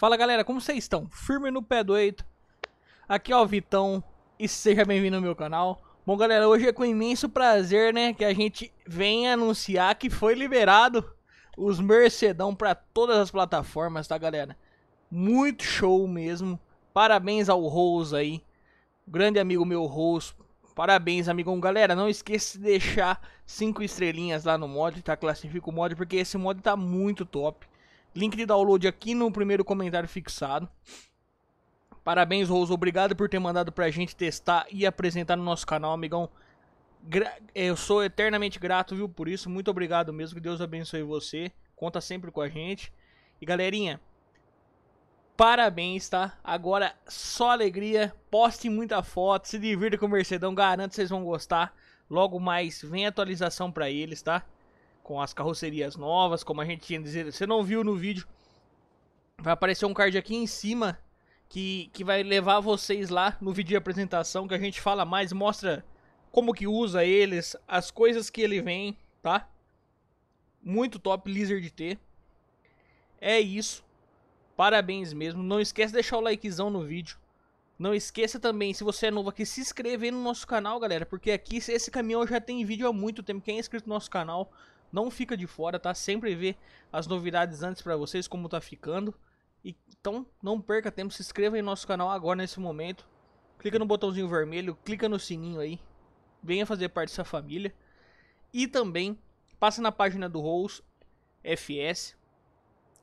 Fala galera, como vocês estão? Firme no pé do eito. Aqui é o Vitão e seja bem-vindo ao meu canal. Bom galera, hoje é com imenso prazer, né, que a gente vem anunciar que foi liberado os Mercedão para todas as plataformas, tá galera? Muito show mesmo. Parabéns ao Rose aí, grande amigo meu Rose. Parabéns, amigão. Galera, não esqueça de deixar 5 estrelinhas lá no mod, tá? Classifica o mod, porque esse mod tá muito top. Link de download aqui no primeiro comentário fixado. Parabéns, Rose. Obrigado por ter mandado pra gente testar e apresentar no nosso canal, amigão. Gra é, eu sou eternamente grato, viu, por isso. Muito obrigado mesmo. Que Deus abençoe você. Conta sempre com a gente. E galerinha, parabéns, tá? Agora só alegria. Poste muita foto, se divirta com o Mercedão, garanto que vocês vão gostar. Logo mais vem atualização para eles, tá? com as carrocerias novas, como a gente tinha dizer. Você não viu no vídeo, vai aparecer um card aqui em cima que, que vai levar vocês lá no vídeo de apresentação, que a gente fala mais, mostra como que usa eles, as coisas que ele vem, tá? Muito top Lizard T. É isso. Parabéns mesmo. Não esquece de deixar o likezão no vídeo. Não esqueça também, se você é novo aqui, se inscrever no nosso canal, galera. Porque aqui esse caminhão já tem vídeo há muito tempo. Quem é inscrito no nosso canal não fica de fora, tá? Sempre vê as novidades antes para vocês, como tá ficando. Então, não perca tempo, se inscreva em nosso canal agora, nesse momento. Clica no botãozinho vermelho, clica no sininho aí. Venha fazer parte dessa família. E também, passa na página do Rolls FS,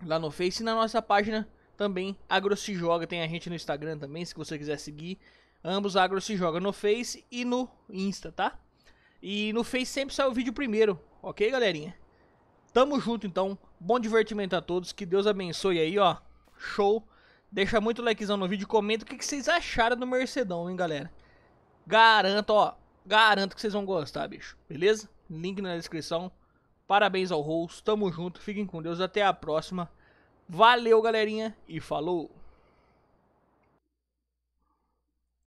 lá no Face. E na nossa página também, Agro Se Joga. Tem a gente no Instagram também, se você quiser seguir. Ambos Agro Se Joga no Face e no Insta, tá? E no Face sempre sai o vídeo primeiro, ok, galerinha? Tamo junto, então. Bom divertimento a todos. Que Deus abençoe aí, ó. Show. Deixa muito likezão no vídeo. Comenta o que, vocês acharam do Mercedão, hein, galera. Garanto, ó. Garanto que vocês vão gostar, bicho. Beleza? Link na descrição. Parabéns ao Rolls. Tamo junto. Fiquem com Deus. Até a próxima. Valeu, galerinha. E falou.